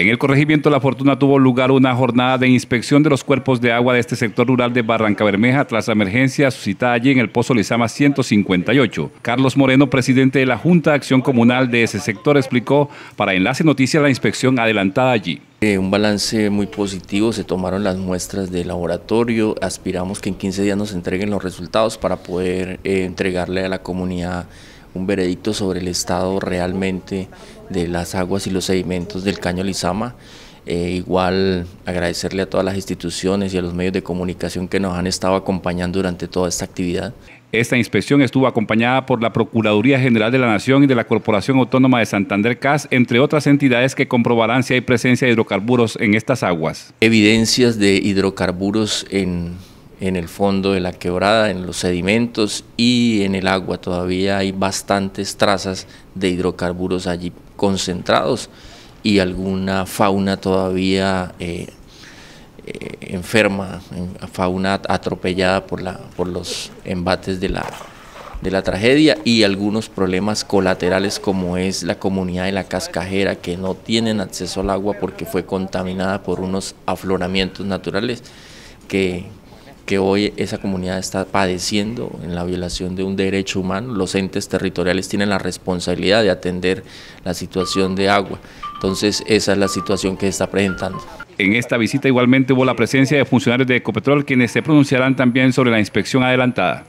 En el corregimiento La Fortuna tuvo lugar una jornada de inspección de los cuerpos de agua de este sector rural de Barranca Bermeja tras la emergencia suscitada allí en el Pozo Lizama 158. Carlos Moreno, presidente de la Junta de Acción Comunal de ese sector, explicó para Enlace Noticias la inspección adelantada allí. Eh, un balance muy positivo, se tomaron las muestras de laboratorio, aspiramos que en 15 días nos entreguen los resultados para poder eh, entregarle a la comunidad un veredicto sobre el estado realmente de las aguas y los sedimentos del Caño Lizama. Eh, igual agradecerle a todas las instituciones y a los medios de comunicación que nos han estado acompañando durante toda esta actividad. Esta inspección estuvo acompañada por la Procuraduría General de la Nación y de la Corporación Autónoma de Santander CAS, entre otras entidades que comprobarán si hay presencia de hidrocarburos en estas aguas. Evidencias de hidrocarburos en en el fondo de la quebrada, en los sedimentos y en el agua. Todavía hay bastantes trazas de hidrocarburos allí concentrados y alguna fauna todavía eh, eh, enferma, fauna atropellada por, los embates de la, de la tragedia y algunos problemas colaterales como es la comunidad de la cascajera que no tienen acceso al agua porque fue contaminada por unos afloramientos naturales que, que hoy esa comunidad está padeciendo en la violación de un derecho humano. Los entes territoriales tienen la responsabilidad de atender la situación de agua. Entonces esa es la situación que se está presentando. En esta visita igualmente hubo la presencia de funcionarios de Ecopetrol quienes se pronunciarán también sobre la inspección adelantada.